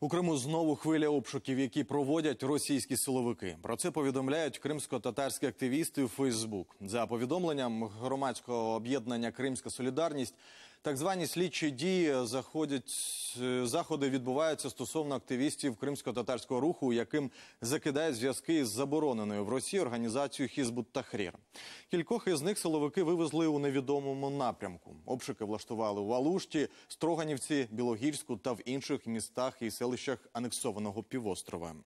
У Криму знову хвиля обшуків, які проводять російські силовики. Про це повідомляють кримсько-татарські активісти у Фейсбук. За повідомленням громадського об'єднання Кримська Солідарність так звані слідчі дії заходять е, заходи відбуваються стосовно активістів кримсько-татарського руху, яким закидають зв'язки з забороненою в Росії організацією Хізбут Тахрір. Кількох із них силовики вивезли у невідомому напрямку. Обшуки влаштували у Алушті, Строганівці, Білогірську та в інших містах і селищах анексованого півострова.